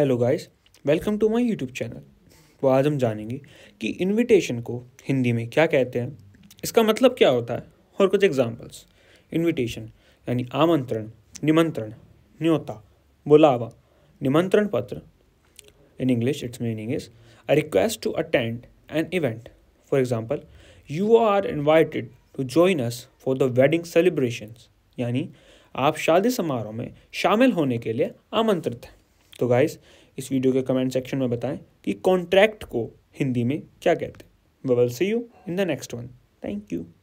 hello guys welcome to my YouTube channel तो आज हम जानेंगे कि इनविटेशन को हिंदी में क्या कहते हैं इसका मतलब क्या होता है और कुछ एग्जांपल्स इनविटेशन यानी आमंत्रण निमंत्रण न्योता बुलावा निमंत्रण पत्र in English it's meaning is a request to attend an event for example you are invited to join us for the wedding celebration यानी आप शादी समारोह में शामिल होने के लिए आमंत्रित हैं तो गाइस इस वीडियो के कमेंट सेक्शन में बताएं कि कॉन्ट्रैक्ट को हिंदी में क्या कहते हैं we will see you in the next one thank you